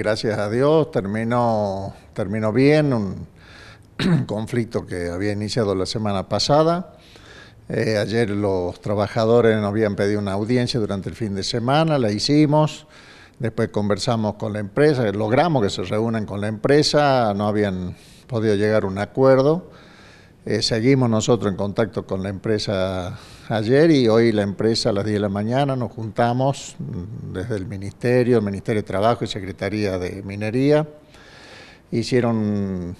gracias a Dios, terminó, terminó bien, un conflicto que había iniciado la semana pasada. Eh, ayer los trabajadores nos habían pedido una audiencia durante el fin de semana, la hicimos, después conversamos con la empresa, logramos que se reúnan con la empresa, no habían podido llegar a un acuerdo eh, seguimos nosotros en contacto con la empresa ayer y hoy la empresa a las 10 de la mañana nos juntamos mm, desde el Ministerio, el Ministerio de Trabajo y Secretaría de Minería. Hicieron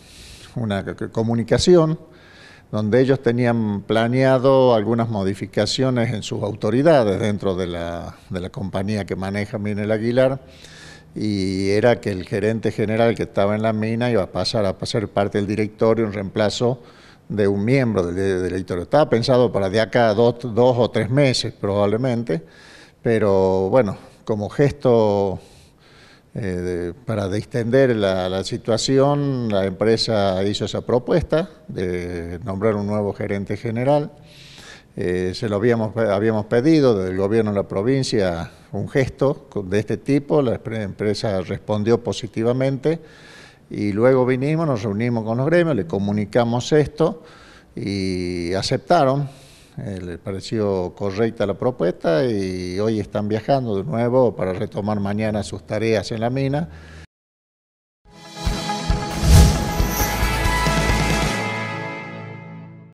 una comunicación donde ellos tenían planeado algunas modificaciones en sus autoridades dentro de la, de la compañía que maneja Minel Aguilar y era que el gerente general que estaba en la mina iba a pasar a ser parte del directorio en reemplazo de un miembro del directorio. Estaba pensado para de acá dos, o tres meses probablemente, pero bueno, como gesto eh, para distender la, situación, la empresa hizo esa propuesta de nombrar un nuevo gerente general. Eh, se lo habíamos, habíamos pedido del gobierno de la provincia un gesto de este tipo, la empresa respondió positivamente y luego vinimos, nos reunimos con los gremios, le comunicamos esto y aceptaron, les pareció correcta la propuesta y hoy están viajando de nuevo para retomar mañana sus tareas en la mina.